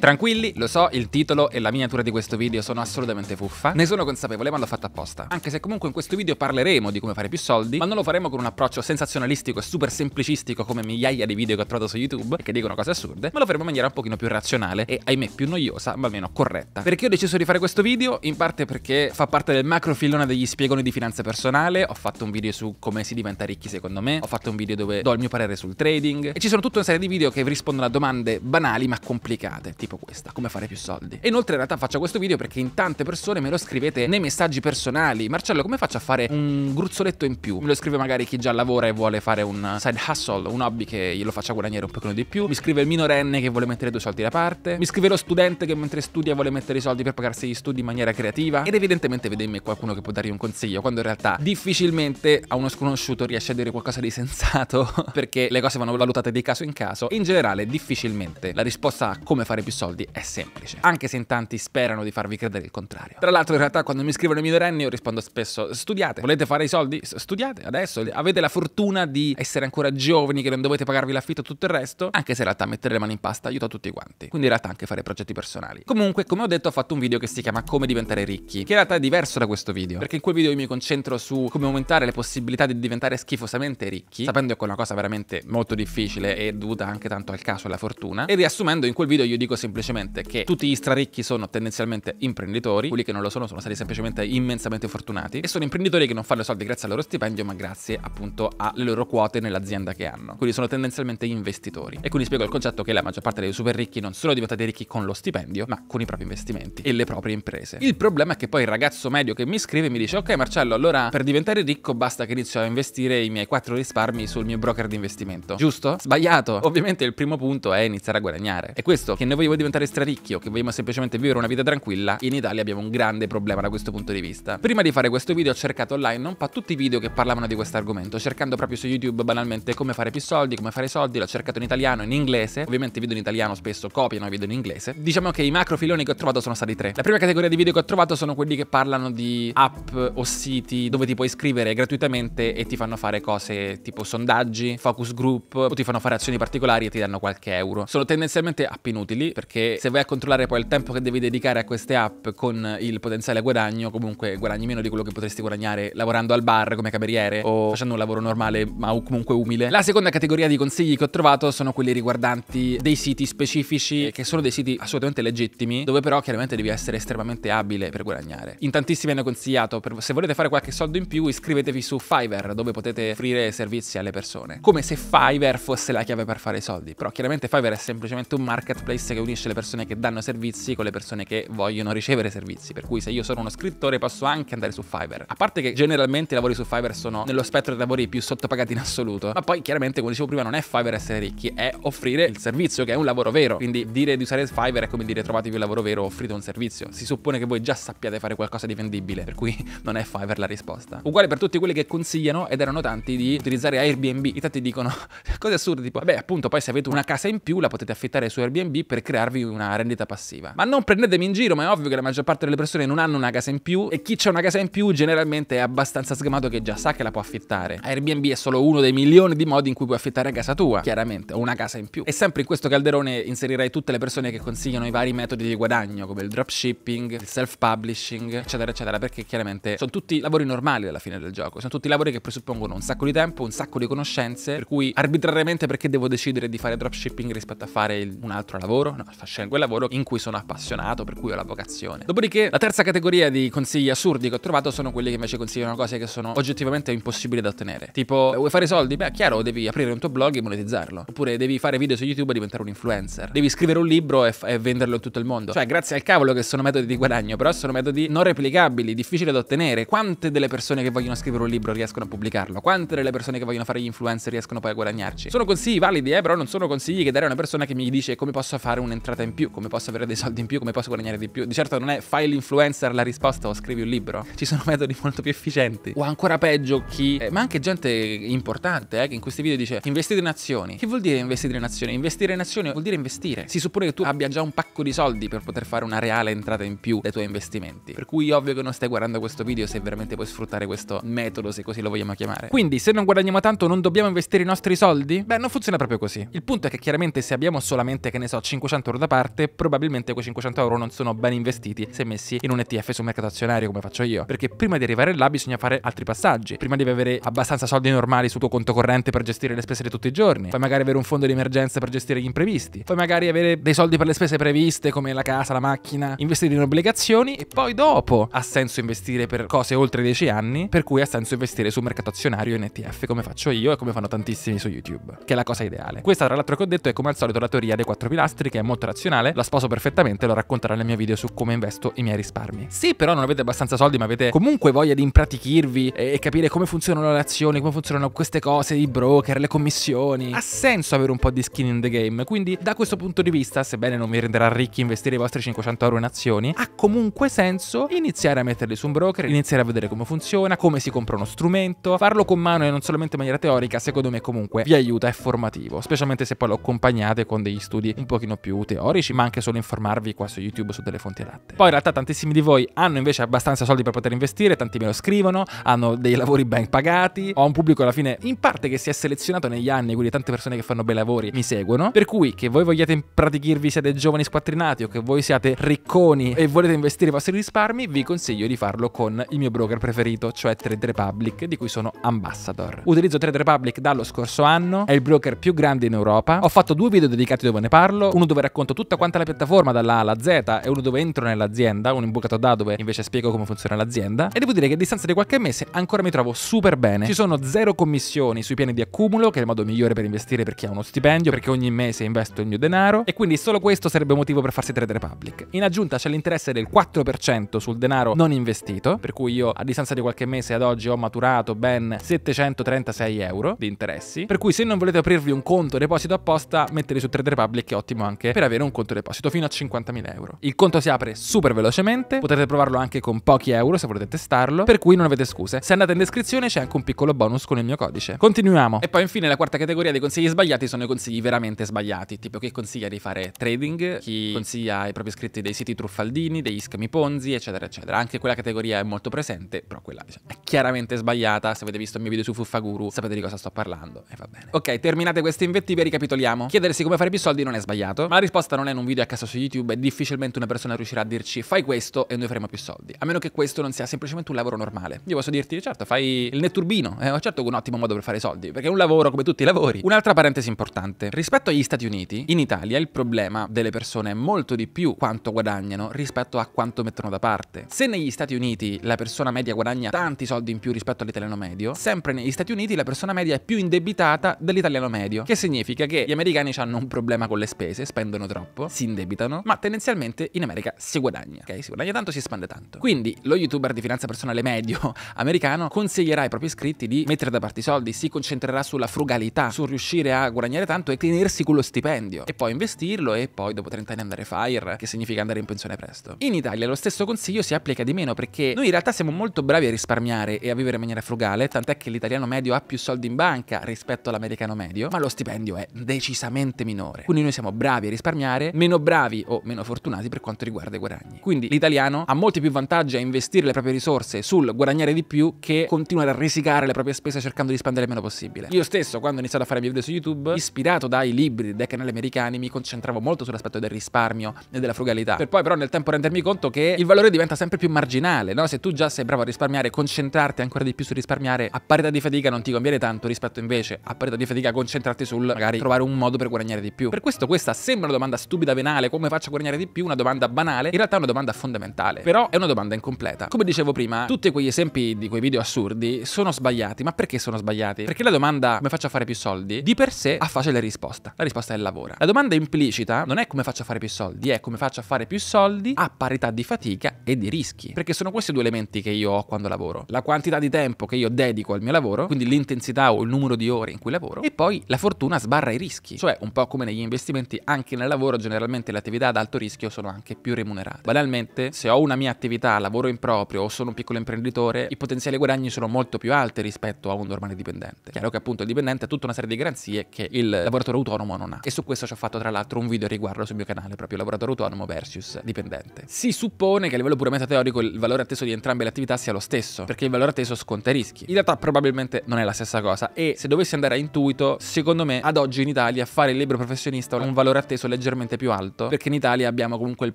Tranquilli, lo so, il titolo e la miniatura di questo video sono assolutamente fuffa, ne sono consapevole ma l'ho fatta apposta. Anche se comunque in questo video parleremo di come fare più soldi, ma non lo faremo con un approccio sensazionalistico e super semplicistico come migliaia di video che ho trovato su YouTube e che dicono cose assurde, ma lo faremo in maniera un pochino più razionale e ahimè più noiosa ma almeno corretta. Perché ho deciso di fare questo video? In parte perché fa parte del macro filone degli spiegoni di finanza personale, ho fatto un video su come si diventa ricchi secondo me, ho fatto un video dove do il mio parere sul trading e ci sono tutta una serie di video che rispondono a domande banali ma complicate, tipo tipo questa, come fare più soldi. E inoltre in realtà faccio questo video perché in tante persone me lo scrivete nei messaggi personali. Marcello, come faccio a fare un gruzzoletto in più? Me lo scrive magari chi già lavora e vuole fare un side hustle, un hobby che glielo faccia guadagnare un pochino di più. Mi scrive il minorenne che vuole mettere due soldi da parte. Mi scrive lo studente che mentre studia vuole mettere i soldi per pagarsi gli studi in maniera creativa. Ed evidentemente vede in me qualcuno che può dargli un consiglio, quando in realtà difficilmente a uno sconosciuto riesce a dire qualcosa di sensato perché le cose vanno valutate di caso in caso. E in generale difficilmente la risposta a come fare più soldi soldi è semplice, anche se in tanti sperano di farvi credere il contrario. Tra l'altro in realtà quando mi scrivono i minorenni io rispondo spesso studiate, volete fare i soldi? Studiate adesso, avete la fortuna di essere ancora giovani che non dovete pagarvi l'affitto e tutto il resto, anche se in realtà mettere le mani in pasta aiuta tutti quanti, quindi in realtà anche fare progetti personali. Comunque come ho detto ho fatto un video che si chiama come diventare ricchi, che in realtà è diverso da questo video, perché in quel video io mi concentro su come aumentare le possibilità di diventare schifosamente ricchi, sapendo che è una cosa veramente molto difficile e dovuta anche tanto al caso e alla fortuna, e riassumendo in quel video io dico semplicemente semplicemente che tutti gli straricchi sono tendenzialmente imprenditori, quelli che non lo sono sono stati semplicemente immensamente fortunati e sono imprenditori che non fanno i soldi grazie al loro stipendio ma grazie appunto alle loro quote nell'azienda che hanno. Quindi sono tendenzialmente investitori. E quindi spiego il concetto che la maggior parte dei super ricchi non sono diventati ricchi con lo stipendio ma con i propri investimenti e le proprie imprese. Il problema è che poi il ragazzo medio che mi scrive mi dice ok Marcello allora per diventare ricco basta che inizio a investire i miei quattro risparmi sul mio broker di investimento. Giusto? Sbagliato! Ovviamente il primo punto è iniziare a guadagnare. E questo che ne volevo dire diventare straricchi o che vogliamo semplicemente vivere una vita tranquilla, in Italia abbiamo un grande problema da questo punto di vista. Prima di fare questo video ho cercato online non po' tutti i video che parlavano di questo argomento, cercando proprio su YouTube banalmente come fare più soldi, come fare soldi, l'ho cercato in italiano, in inglese, ovviamente i video in italiano spesso copiano i video in inglese. Diciamo che i macro filoni che ho trovato sono stati tre. La prima categoria di video che ho trovato sono quelli che parlano di app o siti dove ti puoi iscrivere gratuitamente e ti fanno fare cose tipo sondaggi, focus group o ti fanno fare azioni particolari e ti danno qualche euro. Sono tendenzialmente app inutili perché perché se vai a controllare poi il tempo che devi dedicare a queste app con il potenziale guadagno, comunque guadagni meno di quello che potresti guadagnare lavorando al bar come cameriere o facendo un lavoro normale ma comunque umile. La seconda categoria di consigli che ho trovato sono quelli riguardanti dei siti specifici eh, che sono dei siti assolutamente legittimi, dove però chiaramente devi essere estremamente abile per guadagnare. In tantissimi hanno consigliato, per, se volete fare qualche soldo in più, iscrivetevi su Fiverr, dove potete offrire servizi alle persone. Come se Fiverr fosse la chiave per fare i soldi, però chiaramente Fiverr è semplicemente un marketplace che unisce unisce le persone che danno servizi con le persone che vogliono ricevere servizi. Per cui se io sono uno scrittore posso anche andare su Fiverr. A parte che generalmente i lavori su Fiverr sono nello spettro dei lavori più sottopagati in assoluto. Ma poi chiaramente, come dicevo prima, non è Fiverr essere ricchi, è offrire il servizio che è un lavoro vero. Quindi dire di usare Fiverr è come dire trovatevi un lavoro vero, offrite un servizio. Si suppone che voi già sappiate fare qualcosa di vendibile, per cui non è Fiverr la risposta. Uguale per tutti quelli che consigliano, ed erano tanti, di utilizzare Airbnb. I tanti dicono cose assurde, tipo, beh appunto poi se avete una casa in più la potete affittare su Airbnb per creare crearvi una rendita passiva. Ma non prendetemi in giro, ma è ovvio che la maggior parte delle persone non hanno una casa in più e chi c'ha una casa in più generalmente è abbastanza sgamato che già sa che la può affittare. Airbnb è solo uno dei milioni di modi in cui puoi affittare a casa tua, chiaramente, o una casa in più. E sempre in questo calderone inserirei tutte le persone che consigliano i vari metodi di guadagno, come il dropshipping, il self-publishing, eccetera, eccetera, perché chiaramente sono tutti lavori normali alla fine del gioco, sono tutti lavori che presuppongono un sacco di tempo, un sacco di conoscenze, per cui arbitrariamente perché devo decidere di fare dropshipping rispetto a fare il, un altro lavoro? No, affascinante, quel lavoro in cui sono appassionato, per cui ho la vocazione. Dopodiché la terza categoria di consigli assurdi che ho trovato sono quelli che invece consigliano cose che sono oggettivamente impossibili da ottenere. Tipo, vuoi fare soldi? Beh, chiaro, devi aprire un tuo blog e monetizzarlo. Oppure devi fare video su YouTube e diventare un influencer. Devi scrivere un libro e, e venderlo in tutto il mondo. Cioè, grazie al cavolo che sono metodi di guadagno, però sono metodi non replicabili, difficili da ottenere. Quante delle persone che vogliono scrivere un libro riescono a pubblicarlo? Quante delle persone che vogliono fare gli influencer riescono poi a guadagnarci? Sono consigli validi, eh, però non sono consigli che dare a una persona che mi dice come posso fare un un'entrata in più, come posso avere dei soldi in più, come posso guadagnare di più. Di certo non è fai l'influencer la risposta o scrivi un libro. Ci sono metodi molto più efficienti. O ancora peggio chi, eh, ma anche gente importante, eh, che in questi video dice investite in azioni. Che vuol dire investire in azioni? Investire in azioni vuol dire investire. Si suppone che tu abbia già un pacco di soldi per poter fare una reale entrata in più dai tuoi investimenti. Per cui ovvio che non stai guardando questo video se veramente puoi sfruttare questo metodo, se così lo vogliamo chiamare. Quindi se non guadagniamo tanto non dobbiamo investire i nostri soldi? Beh, non funziona proprio così. Il punto è che chiaramente se abbiamo solamente, che ne so, 500 factor da parte, probabilmente quei 500 euro non sono ben investiti se messi in un ETF sul mercato azionario come faccio io. Perché prima di arrivare là bisogna fare altri passaggi. Prima devi avere abbastanza soldi normali sul tuo conto corrente per gestire le spese di tutti i giorni. Poi magari avere un fondo di emergenza per gestire gli imprevisti. Poi magari avere dei soldi per le spese previste come la casa, la macchina, investire in obbligazioni e poi dopo ha senso investire per cose oltre 10 anni, per cui ha senso investire sul mercato azionario in ETF come faccio io e come fanno tantissimi su YouTube, che è la cosa ideale. Questa tra l'altro che ho detto è come al solito la teoria dei quattro pilastri che è molto molto razionale, la sposo perfettamente, e lo racconterò nel mio video su come investo i miei risparmi. Se però non avete abbastanza soldi ma avete comunque voglia di impratichirvi e capire come funzionano le azioni, come funzionano queste cose, i broker, le commissioni, ha senso avere un po' di skin in the game, quindi da questo punto di vista, sebbene non vi renderà ricchi investire i vostri 500 euro in azioni, ha comunque senso iniziare a metterli su un broker, iniziare a vedere come funziona, come si compra uno strumento, farlo con mano e non solamente in maniera teorica, secondo me comunque vi aiuta, è formativo, specialmente se poi lo accompagnate con degli studi un pochino più teorici, ma anche solo informarvi qua su YouTube su delle fonti adatte. Poi in realtà tantissimi di voi hanno invece abbastanza soldi per poter investire, tanti me lo scrivono, hanno dei lavori ben pagati, ho un pubblico alla fine in parte che si è selezionato negli anni, quindi tante persone che fanno bei lavori mi seguono, per cui che voi vogliate impratichirvi siete giovani squattrinati o che voi siate ricconi e volete investire i vostri risparmi, vi consiglio di farlo con il mio broker preferito, cioè Trade Republic, di cui sono ambassador. Utilizzo Trade Republic dallo scorso anno, è il broker più grande in Europa, ho fatto due video dedicati dove ne parlo, uno dove racconto racconto tutta quanta la piattaforma dalla A alla Z, è uno dove entro nell'azienda, un imbucato da dove invece spiego come funziona l'azienda e devo dire che a distanza di qualche mese ancora mi trovo super bene. Ci sono zero commissioni sui piani di accumulo, che è il modo migliore per investire per chi ha uno stipendio, perché ogni mese investo il mio denaro e quindi solo questo sarebbe motivo per farsi trader Republic. In aggiunta c'è l'interesse del 4% sul denaro non investito, per cui io a distanza di qualche mese ad oggi ho maturato ben 736 euro di interessi, per cui se non volete aprirvi un conto deposito apposta, mettere su Trader Republic è ottimo anche per per avere un conto deposito fino a 50.000 euro. Il conto si apre super velocemente, potete provarlo anche con pochi euro se volete testarlo, per cui non avete scuse. Se andate in descrizione c'è anche un piccolo bonus con il mio codice. Continuiamo. E poi infine la quarta categoria dei consigli sbagliati sono i consigli veramente sbagliati, tipo chi consiglia di fare trading, chi consiglia ai propri iscritti dei siti truffaldini, degli schemi ponzi, eccetera, eccetera. Anche quella categoria è molto presente, però quella diciamo, è chiaramente sbagliata. Se avete visto il mio video su Fuffaguru sapete di cosa sto parlando e va bene. Ok, terminate queste invettive, ricapitoliamo. Chiedersi come fare più soldi non è sbagliato, ma risposta non è in un video a caso su YouTube difficilmente una persona riuscirà a dirci fai questo e noi faremo più soldi, a meno che questo non sia semplicemente un lavoro normale. Io posso dirti, certo, fai il netturbino, è eh, certo un ottimo modo per fare soldi, perché è un lavoro come tutti i lavori. Un'altra parentesi importante, rispetto agli Stati Uniti, in Italia il problema delle persone è molto di più quanto guadagnano rispetto a quanto mettono da parte. Se negli Stati Uniti la persona media guadagna tanti soldi in più rispetto all'italiano medio, sempre negli Stati Uniti la persona media è più indebitata dell'italiano medio, che significa che gli americani hanno un problema con le spese, spendono spendono troppo, si indebitano, ma tendenzialmente in America si guadagna, ok? Si guadagna tanto, si espande tanto. Quindi lo youtuber di finanza personale medio americano consiglierà ai propri iscritti di mettere da parte i soldi, si concentrerà sulla frugalità, sul riuscire a guadagnare tanto e tenersi quello stipendio e poi investirlo e poi dopo 30 anni andare fire, che significa andare in pensione presto. In Italia lo stesso consiglio si applica di meno perché noi in realtà siamo molto bravi a risparmiare e a vivere in maniera frugale, tant'è che l'italiano medio ha più soldi in banca rispetto all'americano medio, ma lo stipendio è decisamente minore. Quindi noi siamo bravi a risparmiare risparmiare, meno bravi o meno fortunati per quanto riguarda i guadagni. Quindi l'italiano ha molti più vantaggi a investire le proprie risorse sul guadagnare di più che continuare a risicare le proprie spese cercando di spendere il meno possibile. Io stesso, quando ho iniziato a fare i miei video su YouTube, ispirato dai libri dei canali americani, mi concentravo molto sull'aspetto del risparmio e della frugalità. Per poi però nel tempo rendermi conto che il valore diventa sempre più marginale, no? Se tu già sei bravo a risparmiare, concentrarti ancora di più su risparmiare, a parità di fatica non ti conviene tanto rispetto invece a parità di fatica concentrarti sul magari trovare un modo per guadagnare di più. Per questo questa sembra una domanda domanda stupida venale, come faccio a guadagnare di più? Una domanda banale, in realtà è una domanda fondamentale, però è una domanda incompleta. Come dicevo prima, tutti quegli esempi di quei video assurdi sono sbagliati, ma perché sono sbagliati? Perché la domanda come faccio a fare più soldi di per sé ha facile risposta, la risposta è il lavoro. La domanda implicita non è come faccio a fare più soldi, è come faccio a fare più soldi a parità di fatica e di rischi, perché sono questi due elementi che io ho quando lavoro, la quantità di tempo che io dedico al mio lavoro, quindi l'intensità o il numero di ore in cui lavoro, e poi la fortuna sbarra i rischi, cioè un po' come negli investimenti anche nella lavoro generalmente le attività ad alto rischio sono anche più remunerate. Banalmente, se ho una mia attività, lavoro in proprio o sono un piccolo imprenditore, i potenziali guadagni sono molto più alti rispetto a un normale dipendente. Chiaro che appunto il dipendente ha tutta una serie di garanzie che il lavoratore autonomo non ha. E su questo ci ho fatto tra l'altro un video riguardo sul mio canale, proprio lavoratore autonomo versus dipendente. Si suppone che a livello puramente teorico il valore atteso di entrambe le attività sia lo stesso, perché il valore atteso sconta i rischi. In realtà probabilmente non è la stessa cosa e se dovessi andare a intuito, secondo me ad oggi in Italia fare il libro professionista ha un valore atteso leggermente leggermente più alto, perché in Italia abbiamo comunque il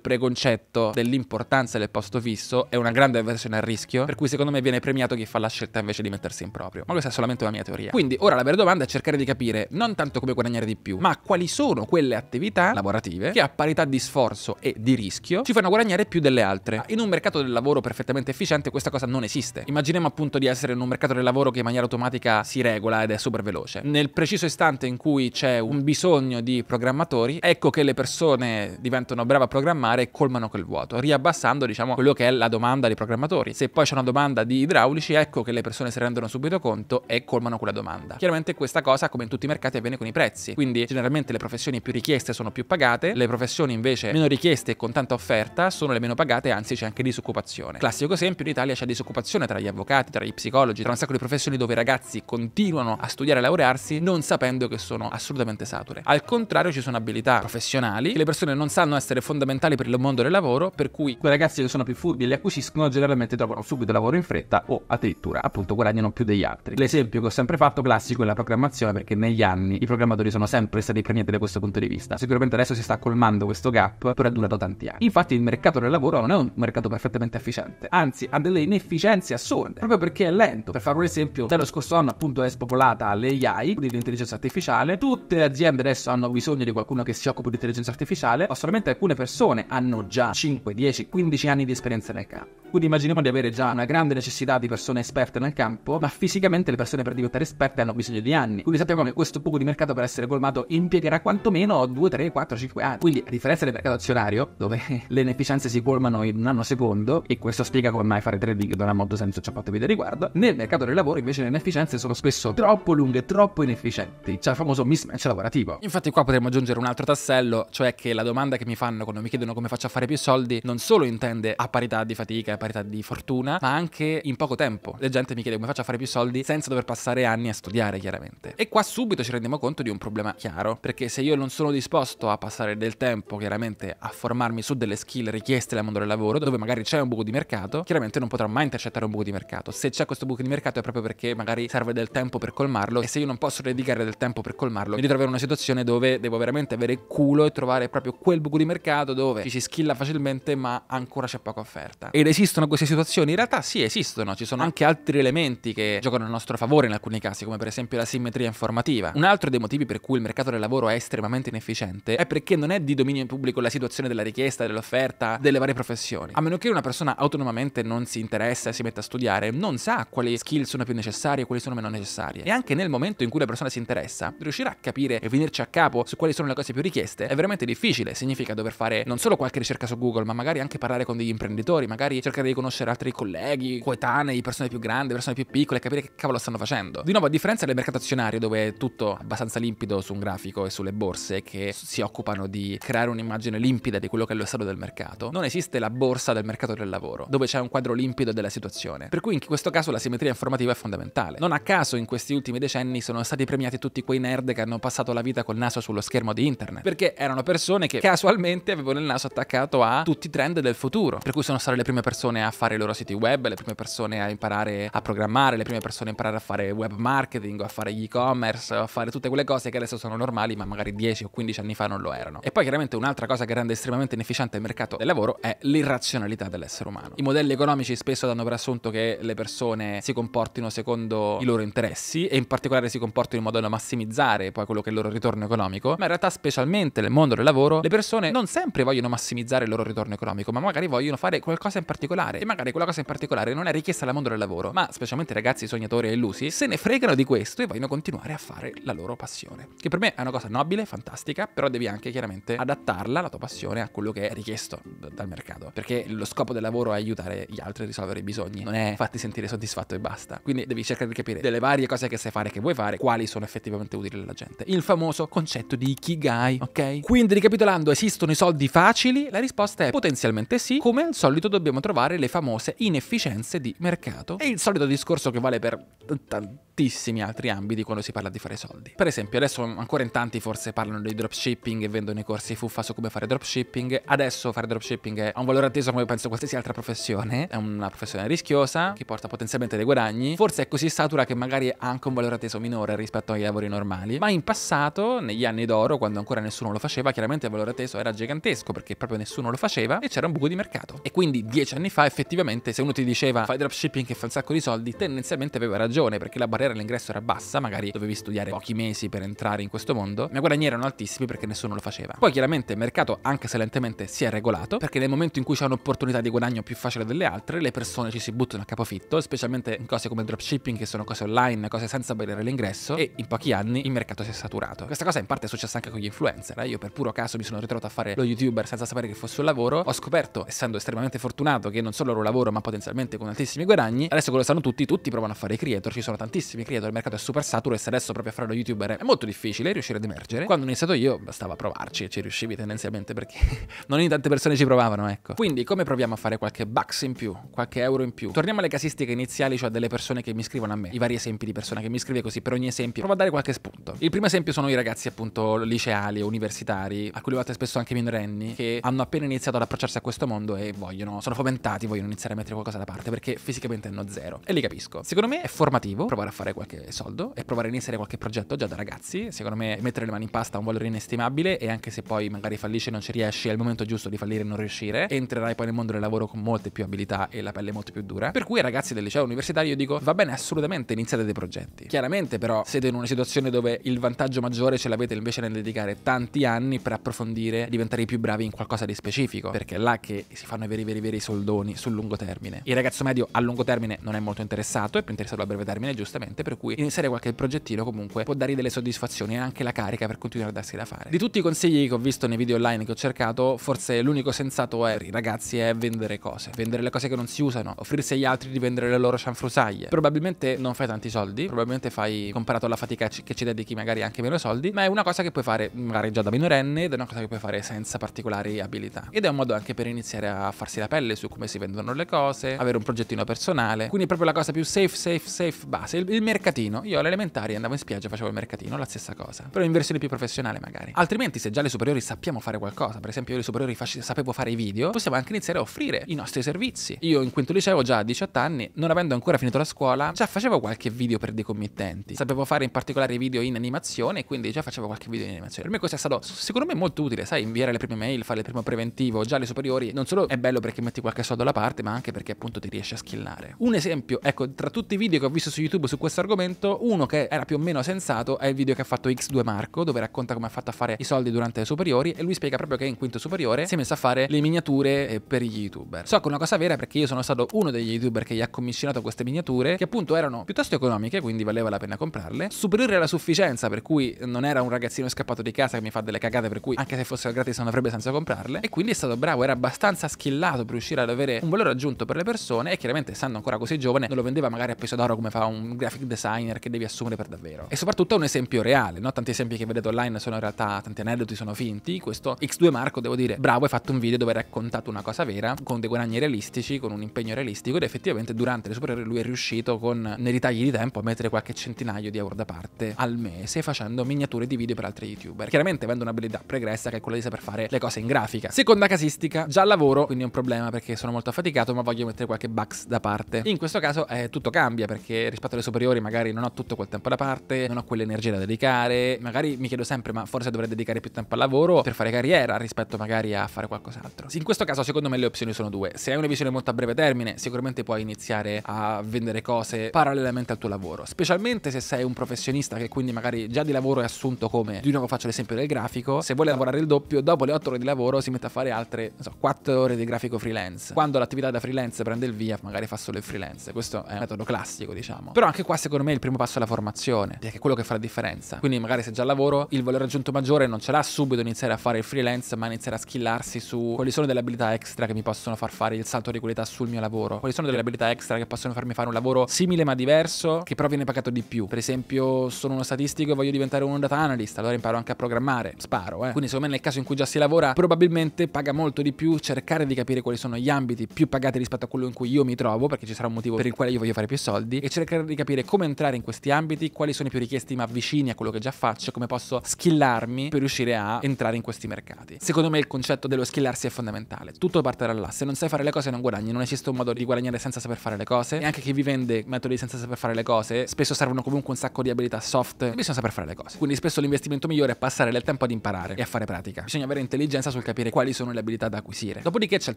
preconcetto dell'importanza del posto fisso è una grande avversione al rischio, per cui secondo me viene premiato chi fa la scelta invece di mettersi in proprio. Ma questa è solamente una mia teoria. Quindi ora la vera domanda è cercare di capire non tanto come guadagnare di più, ma quali sono quelle attività lavorative che a parità di sforzo e di rischio ci fanno guadagnare più delle altre. In un mercato del lavoro perfettamente efficiente questa cosa non esiste. Immaginiamo appunto di essere in un mercato del lavoro che in maniera automatica si regola ed è super veloce. Nel preciso istante in cui c'è un bisogno di programmatori, ecco che che le persone diventano brave a programmare e colmano quel vuoto, riabbassando diciamo quello che è la domanda dei programmatori. Se poi c'è una domanda di idraulici, ecco che le persone si rendono subito conto e colmano quella domanda. Chiaramente questa cosa, come in tutti i mercati, avviene con i prezzi, quindi generalmente le professioni più richieste sono più pagate, le professioni invece meno richieste e con tanta offerta sono le meno pagate, anzi c'è anche disoccupazione. Classico esempio, in Italia c'è disoccupazione tra gli avvocati, tra gli psicologi, tra un sacco di professioni dove i ragazzi continuano a studiare e laurearsi non sapendo che sono assolutamente sature. Al contrario ci sono abilità, professioni professionali, che le persone non sanno essere fondamentali per il mondo del lavoro, per cui quei ragazzi che sono più furbi e li acquisiscono generalmente trovano subito lavoro in fretta o addirittura appunto guadagnano più degli altri. L'esempio che ho sempre fatto classico è la programmazione perché negli anni i programmatori sono sempre stati premiati da questo punto di vista. Sicuramente adesso si sta colmando questo gap, però è durato tanti anni. Infatti il mercato del lavoro non è un mercato perfettamente efficiente, anzi ha delle inefficienze assurde, proprio perché è lento. Per fare un esempio, dallo scorso anno appunto è spopolata l'AI, quindi l'intelligenza artificiale, tutte le aziende adesso hanno bisogno di qualcuno che si occupa campo di intelligenza artificiale, ma solamente alcune persone hanno già 5, 10, 15 anni di esperienza nel campo. Quindi immaginiamo di avere già una grande necessità di persone esperte nel campo, ma fisicamente le persone per diventare esperte hanno bisogno di anni. Quindi sappiamo che questo buco di mercato per essere colmato impiegherà quantomeno 2, 3, 4, 5 anni. Quindi a differenza del mercato azionario, dove le inefficienze si colmano in un anno secondo, e questo spiega come mai fare trading non ha molto senso, ci ho fatto video riguardo, nel mercato del lavoro invece le inefficienze sono spesso troppo lunghe, troppo inefficienti. C'è il famoso mismatch lavorativo. Infatti qua potremmo aggiungere un altro tassello modello, cioè che la domanda che mi fanno quando mi chiedono come faccio a fare più soldi non solo intende a parità di fatica, a parità di fortuna, ma anche in poco tempo. La gente mi chiede come faccio a fare più soldi senza dover passare anni a studiare, chiaramente. E qua subito ci rendiamo conto di un problema chiaro, perché se io non sono disposto a passare del tempo, chiaramente, a formarmi su delle skill richieste dal mondo del lavoro, dove magari c'è un buco di mercato, chiaramente non potrò mai intercettare un buco di mercato. Se c'è questo buco di mercato è proprio perché magari serve del tempo per colmarlo e se io non posso dedicare del tempo per colmarlo, mi ritrovo in una situazione dove devo veramente avere cura culo e trovare proprio quel buco di mercato dove ci si schilla facilmente ma ancora c'è poca offerta. Ed esistono queste situazioni? In realtà sì, esistono, ci sono anche altri elementi che giocano a nostro favore in alcuni casi, come per esempio la simmetria informativa. Un altro dei motivi per cui il mercato del lavoro è estremamente inefficiente è perché non è di dominio pubblico la situazione della richiesta, dell'offerta, delle varie professioni. A meno che una persona autonomamente non si interessa e si metta a studiare, non sa quali skill sono più necessarie e quali sono meno necessarie. E anche nel momento in cui la persona si interessa, riuscirà a capire e venirci a capo su quali sono le cose più richieste liste è veramente difficile, significa dover fare non solo qualche ricerca su Google, ma magari anche parlare con degli imprenditori, magari cercare di conoscere altri colleghi, coetanei, persone più grandi, persone più piccole, capire che cavolo stanno facendo. Di nuovo, a differenza del mercato azionario dove è tutto abbastanza limpido su un grafico e sulle borse che si occupano di creare un'immagine limpida di quello che è lo stato del mercato, non esiste la borsa del mercato del lavoro, dove c'è un quadro limpido della situazione. Per cui in questo caso la simmetria informativa è fondamentale. Non a caso in questi ultimi decenni sono stati premiati tutti quei nerd che hanno passato la vita col naso sullo schermo di internet, perché perché erano persone che casualmente avevano il naso attaccato a tutti i trend del futuro, per cui sono state le prime persone a fare i loro siti web, le prime persone a imparare a programmare, le prime persone a imparare a fare web marketing, a fare e-commerce, a fare tutte quelle cose che adesso sono normali, ma magari 10 o 15 anni fa non lo erano. E poi chiaramente un'altra cosa che rende estremamente inefficiente il mercato del lavoro è l'irrazionalità dell'essere umano. I modelli economici spesso danno per assunto che le persone si comportino secondo i loro interessi e in particolare si comportino in modo da massimizzare poi quello che è il loro ritorno economico, ma in realtà specialmente specialmente nel mondo del lavoro, le persone non sempre vogliono massimizzare il loro ritorno economico, ma magari vogliono fare qualcosa in particolare. E magari quella cosa in particolare non è richiesta dal mondo del lavoro, ma specialmente ragazzi sognatori e illusi se ne fregano di questo e vogliono continuare a fare la loro passione. Che per me è una cosa nobile, fantastica, però devi anche chiaramente adattarla, la tua passione, a quello che è richiesto dal mercato. Perché lo scopo del lavoro è aiutare gli altri a risolvere i bisogni, non è farti sentire soddisfatto e basta. Quindi devi cercare di capire delle varie cose che sai fare, che vuoi fare, quali sono effettivamente utili alla gente. Il famoso concetto di Ikigai, ok? Quindi ricapitolando, esistono i soldi facili? La risposta è potenzialmente sì, come al solito dobbiamo trovare le famose inefficienze di mercato È il solito discorso che vale per tantissimi altri ambiti quando si parla di fare soldi. Per esempio, adesso ancora in tanti forse parlano di dropshipping e vendono i corsi fuffa su come fare dropshipping. Adesso fare dropshipping ha un valore atteso come penso qualsiasi altra professione, è una professione rischiosa che porta potenzialmente dei guadagni, forse è così satura che magari ha anche un valore atteso minore rispetto ai lavori normali, ma in passato, negli anni d'oro, quando ancora nessuno lo lo faceva, chiaramente il valore teso era gigantesco perché proprio nessuno lo faceva e c'era un buco di mercato. E quindi dieci anni fa effettivamente se uno ti diceva fai dropshipping che fa un sacco di soldi, tendenzialmente aveva ragione perché la barriera all'ingresso era bassa, magari dovevi studiare pochi mesi per entrare in questo mondo, ma i guadagni erano altissimi perché nessuno lo faceva. Poi chiaramente il mercato anche se lentamente si è regolato perché nel momento in cui c'è un'opportunità di guadagno più facile delle altre, le persone ci si buttano a capofitto, specialmente in cose come dropshipping che sono cose online, cose senza barriera all'ingresso e in pochi anni il mercato si è saturato. Questa cosa in parte è successa anche con gli influencer eccetera. Io per puro caso mi sono ritrovato a fare lo youtuber senza sapere che fosse un lavoro. Ho scoperto, essendo estremamente fortunato, che non solo ero lavoro, ma potenzialmente con altissimi guadagni. Adesso che lo sanno tutti, tutti provano a fare i creator. Ci sono tantissimi creator, il mercato è super saturo e se adesso proprio a fare lo youtuber è molto difficile riuscire ad emergere. Quando ho iniziato io bastava provarci e ci riuscivi tendenzialmente perché non in tante persone ci provavano, ecco. Quindi come proviamo a fare qualche bucks in più, qualche euro in più? Torniamo alle casistiche iniziali, cioè delle persone che mi scrivono a me, i vari esempi di persone che mi scrive così per ogni esempio. Provo a dare qualche spunto. Il primo esempio sono i ragazzi appunto liceali o universitari universitari, a cui volte spesso anche minorenni, che hanno appena iniziato ad approcciarsi a questo mondo e vogliono, sono fomentati, vogliono iniziare a mettere qualcosa da parte perché fisicamente hanno zero. E li capisco. Secondo me è formativo provare a fare qualche soldo e provare a iniziare qualche progetto già da ragazzi. Secondo me mettere le mani in pasta ha un valore inestimabile e anche se poi magari fallisci e non ci riesci, è il momento giusto di fallire e non riuscire. Entrerai poi nel mondo del lavoro con molte più abilità e la pelle molto più dura. Per cui ragazzi del liceo universitario io dico va bene assolutamente iniziate dei progetti. Chiaramente però siete in una situazione dove il vantaggio maggiore ce l'avete invece nel dedicare tanti questi anni per approfondire e diventare più bravi in qualcosa di specifico, perché è là che si fanno i veri veri veri soldoni sul lungo termine. Il ragazzo medio a lungo termine non è molto interessato, è più interessato a breve termine giustamente, per cui iniziare qualche progettino comunque può dargli delle soddisfazioni e anche la carica per continuare a darsi da fare. Di tutti i consigli che ho visto nei video online che ho cercato, forse l'unico sensato per i ragazzi è vendere cose, vendere le cose che non si usano, offrirsi agli altri di vendere le loro cianfrusaglie. Probabilmente non fai tanti soldi, probabilmente fai comparato alla fatica che ci dedichi magari anche meno soldi, ma è una cosa che puoi fare magari già da minorenne ed è una cosa che puoi fare senza particolari abilità. Ed è un modo anche per iniziare a farsi la pelle su come si vendono le cose, avere un progettino personale. Quindi proprio la cosa più safe, safe, safe base, il, il mercatino. Io all'elementare andavo in spiaggia, facevo il mercatino, la stessa cosa, però in versione più professionale magari. Altrimenti se già le superiori sappiamo fare qualcosa, per esempio io le superiori sapevo fare i video, possiamo anche iniziare a offrire i nostri servizi. Io in quinto liceo già a 18 anni, non avendo ancora finito la scuola, già facevo qualche video per dei committenti. Sapevo fare in particolare video in animazione, quindi già facevo qualche video in animazione. Per me questo è stato quello secondo me è molto utile, sai, inviare le prime mail, fare il primo preventivo, già le superiori, non solo è bello perché metti qualche soldo alla parte, ma anche perché appunto ti riesci a skillare. Un esempio, ecco, tra tutti i video che ho visto su YouTube su questo argomento, uno che era più o meno sensato è il video che ha fatto X2 Marco, dove racconta come ha fatto a fare i soldi durante le superiori e lui spiega proprio che in quinto superiore si è messo a fare le miniature eh, per gli youtuber. So che è una cosa vera perché io sono stato uno degli youtuber che gli ha commissionato queste miniature, che appunto erano piuttosto economiche, quindi valeva la pena comprarle, superiore alla sufficienza, per cui non era un ragazzino scappato di casa che mi fa delle cagate per cui anche se fossero gratis non avrebbe senso comprarle e quindi è stato bravo, era abbastanza skillato per riuscire ad avere un valore aggiunto per le persone e chiaramente essendo ancora così giovane non lo vendeva magari a peso d'oro come fa un graphic designer che devi assumere per davvero. E soprattutto è un esempio reale, no? tanti esempi che vedete online sono in realtà tanti aneddoti sono finti, questo X2 Marco devo dire bravo hai fatto un video dove hai raccontato una cosa vera con dei guadagni realistici, con un impegno realistico ed effettivamente durante le superiori lui è riuscito con nei ritagli di tempo a mettere qualche centinaio di euro da parte al mese facendo miniature di video per altri youtuber. Chiaramente avendo un'abilità pregressa che è quella di saper fare le cose in grafica. Seconda casistica, già lavoro, quindi è un problema perché sono molto affaticato ma voglio mettere qualche bugs da parte. In questo caso eh, tutto cambia perché rispetto alle superiori magari non ho tutto quel tempo da parte, non ho quell'energia da dedicare, magari mi chiedo sempre ma forse dovrei dedicare più tempo al lavoro per fare carriera rispetto magari a fare qualcos'altro. In questo caso secondo me le opzioni sono due. Se hai una visione molto a breve termine sicuramente puoi iniziare a vendere cose parallelamente al tuo lavoro, specialmente se sei un professionista che quindi magari già di lavoro è assunto come, di nuovo faccio l'esempio del grafico, grafico, se vuole lavorare il doppio, dopo le 8 ore di lavoro si mette a fare altre so, 4 ore di grafico freelance. Quando l'attività da freelance prende il via, magari fa solo il freelance. Questo è un metodo classico, diciamo. Però anche qua, secondo me, il primo passo è la formazione, che è quello che fa la differenza. Quindi magari se già lavoro, il valore aggiunto maggiore non ce l'ha subito iniziare a fare il freelance, ma iniziare a skillarsi su quali sono delle abilità extra che mi possono far fare il salto di qualità sul mio lavoro. Quali sono delle abilità extra che possono farmi fare un lavoro simile ma diverso, che però viene pagato di più. Per esempio, sono uno statistico e voglio diventare un data analyst, allora imparo anche a programmare sparare, sparo. Eh. Quindi secondo me nel caso in cui già si lavora probabilmente paga molto di più cercare di capire quali sono gli ambiti più pagati rispetto a quello in cui io mi trovo, perché ci sarà un motivo per il quale io voglio fare più soldi, e cercare di capire come entrare in questi ambiti, quali sono i più richiesti ma vicini a quello che già faccio, come posso skillarmi per riuscire a entrare in questi mercati. Secondo me il concetto dello skillarsi è fondamentale, tutto parte da là, se non sai fare le cose non guadagni, non esiste un modo di guadagnare senza saper fare le cose, e anche chi vi vende metodi senza saper fare le cose, spesso servono comunque un sacco di abilità soft, bisogna saper fare le cose. Quindi spesso l'investimento migliore è passare del tempo tempo ad imparare e a fare pratica. Bisogna avere intelligenza sul capire quali sono le abilità da acquisire. Dopodiché c'è il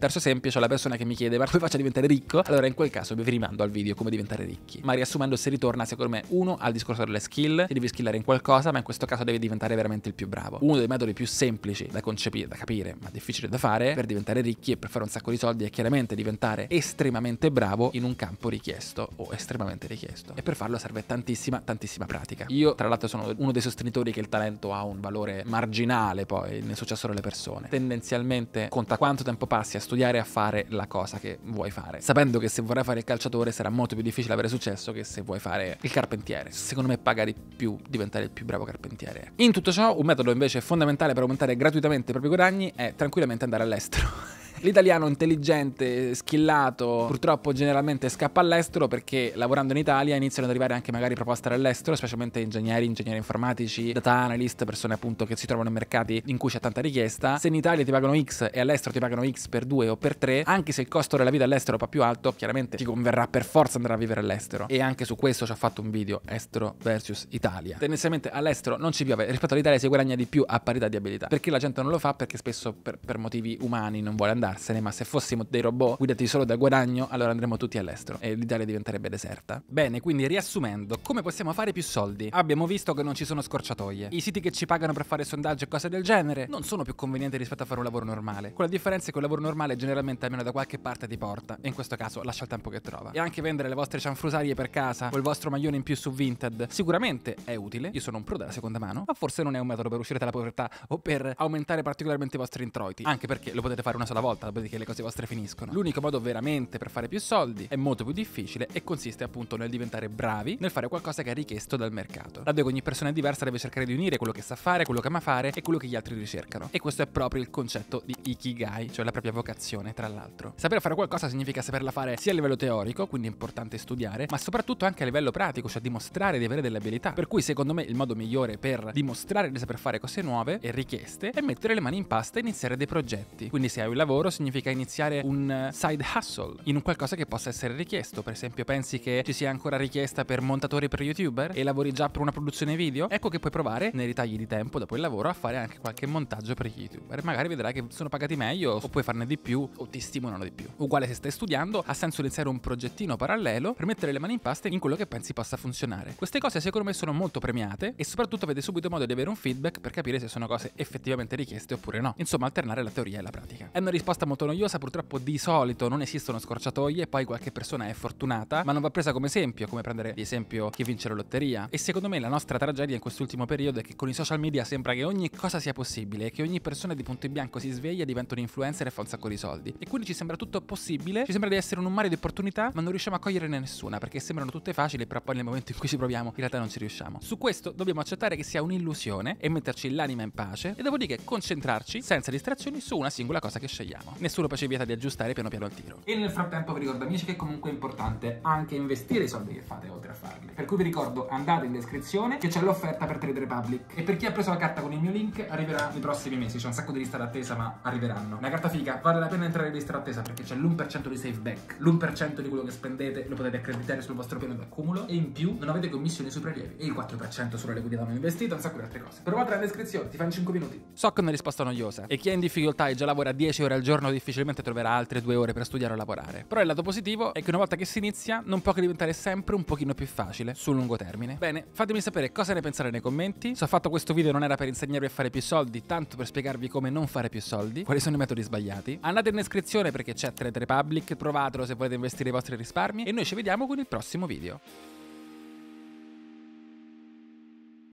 terzo esempio, c'è la persona che mi chiede ma come faccio a diventare ricco? Allora in quel caso vi rimando al video come diventare ricchi. Ma riassumendo si ritorna secondo me uno al discorso delle skill, ti devi skillare in qualcosa ma in questo caso devi diventare veramente il più bravo. Uno dei metodi più semplici da concepire, da capire, ma difficile da fare per diventare ricchi e per fare un sacco di soldi è chiaramente diventare estremamente bravo in un campo richiesto o estremamente richiesto. E per farlo serve tantissima, tantissima pratica. Io tra l'altro sono uno dei sostenitori che il talento ha un valore marginale poi nel successo delle persone. Tendenzialmente conta quanto tempo passi a studiare e a fare la cosa che vuoi fare, sapendo che se vorrai fare il calciatore sarà molto più difficile avere successo che se vuoi fare il carpentiere. Secondo me paga di più diventare il più bravo carpentiere. In tutto ciò, un metodo invece fondamentale per aumentare gratuitamente i propri guadagni è tranquillamente andare all'estero. L'italiano intelligente, schillato, purtroppo generalmente scappa all'estero perché lavorando in Italia iniziano ad arrivare anche magari proposte dall'estero, specialmente ingegneri, ingegneri informatici, data analyst, persone appunto che si trovano in mercati in cui c'è tanta richiesta. Se in Italia ti pagano X e all'estero ti pagano X per 2 o per 3, anche se il costo della vita all'estero è più alto, chiaramente ti converrà per forza andare a vivere all'estero. E anche su questo ci ho fatto un video estero versus Italia. Tendenzialmente all'estero non ci piove, rispetto all'Italia si guadagna di più a parità di abilità. Perché la gente non lo fa? Perché spesso per, per motivi umani non vuole andare andarsene, ma se fossimo dei robot guidati solo da guadagno, allora andremo tutti all'estero e l'Italia diventerebbe deserta. Bene, quindi riassumendo, come possiamo fare più soldi? Abbiamo visto che non ci sono scorciatoie. I siti che ci pagano per fare sondaggi e cose del genere non sono più convenienti rispetto a fare un lavoro normale. Con la differenza che un lavoro normale generalmente almeno da qualche parte ti porta, e in questo caso lascia il tempo che trova. E anche vendere le vostre cianfrusarie per casa o il vostro maglione in più su Vinted sicuramente è utile. Io sono un pro della seconda mano, ma forse non è un metodo per uscire dalla povertà o per aumentare particolarmente i vostri introiti, anche perché lo potete fare una sola volta volta, dopodiché le cose vostre finiscono. L'unico modo veramente per fare più soldi è molto più difficile e consiste appunto nel diventare bravi, nel fare qualcosa che è richiesto dal mercato. Dato che ogni persona è diversa deve cercare di unire quello che sa fare, quello che ama fare e quello che gli altri ricercano. E questo è proprio il concetto di Ikigai, cioè la propria vocazione, tra l'altro. Sapere fare qualcosa significa saperla fare sia a livello teorico, quindi è importante studiare, ma soprattutto anche a livello pratico, cioè dimostrare di avere delle abilità. Per cui secondo me il modo migliore per dimostrare di saper fare cose nuove e richieste è mettere le mani in pasta e iniziare dei progetti. Quindi se hai un lavoro, lavoro significa iniziare un eh, side hustle in un qualcosa che possa essere richiesto. Per esempio, pensi che ci sia ancora richiesta per montatori per youtuber e lavori già per una produzione video? Ecco che puoi provare nei ritagli di tempo dopo il lavoro a fare anche qualche montaggio per youtuber. Magari vedrai che sono pagati meglio o puoi farne di più o ti stimolano di più. Uguale se stai studiando, ha senso iniziare un progettino parallelo per mettere le mani in pasta in quello che pensi possa funzionare. Queste cose secondo me sono molto premiate e soprattutto avete subito modo di avere un feedback per capire se sono cose effettivamente richieste oppure no. Insomma, alternare la teoria e la pratica. È una risposta volta molto noiosa, purtroppo di solito non esistono scorciatoie, poi qualche persona è fortunata, ma non va presa come esempio, come prendere di esempio chi vince la lotteria. E secondo me la nostra tragedia in quest'ultimo periodo è che con i social media sembra che ogni cosa sia possibile e che ogni persona di punto in bianco si sveglia, diventa un influencer e fa un sacco di soldi. E quindi ci sembra tutto possibile, ci sembra di essere in un mare di opportunità, ma non riusciamo a coglierne nessuna perché sembrano tutte facili, però poi nel momento in cui ci proviamo in realtà non ci riusciamo. Su questo dobbiamo accettare che sia un'illusione e metterci l'anima in pace e dopodiché concentrarci senza distrazioni su una singola cosa che scegliamo. Nessuno poi ci vieta di aggiustare piano piano il tiro. E nel frattempo vi ricordo amici che comunque è importante anche investire i soldi che fate oltre a farli. Per cui vi ricordo andate in descrizione che c'è l'offerta per Trade Republic e per chi ha preso la carta con il mio link arriverà nei prossimi mesi. C'è un sacco di lista d'attesa ma arriveranno. Una carta figa, vale la pena entrare in lista d'attesa perché c'è l'1% di save back, l'1% di quello che spendete lo potete accreditare sul vostro piano d'accumulo e in più non avete commissioni sui prelievi e il 4% sulla liquidità non investite, un sacco di altre cose. Provate la descrizione, ti fa in 5 minuti. So che una risposta noiosa e chi è in difficoltà e già lavora 10 ore al giorno giorno difficilmente troverà altre due ore per studiare o lavorare. Però il lato positivo è che una volta che si inizia non può che diventare sempre un pochino più facile sul lungo termine. Bene, fatemi sapere cosa ne pensate nei commenti. Se ho fatto questo video non era per insegnarvi a fare più soldi, tanto per spiegarvi come non fare più soldi, quali sono i metodi sbagliati. Andate in descrizione perché c'è Trade Republic, provatelo se volete investire i vostri risparmi e noi ci vediamo con il prossimo video.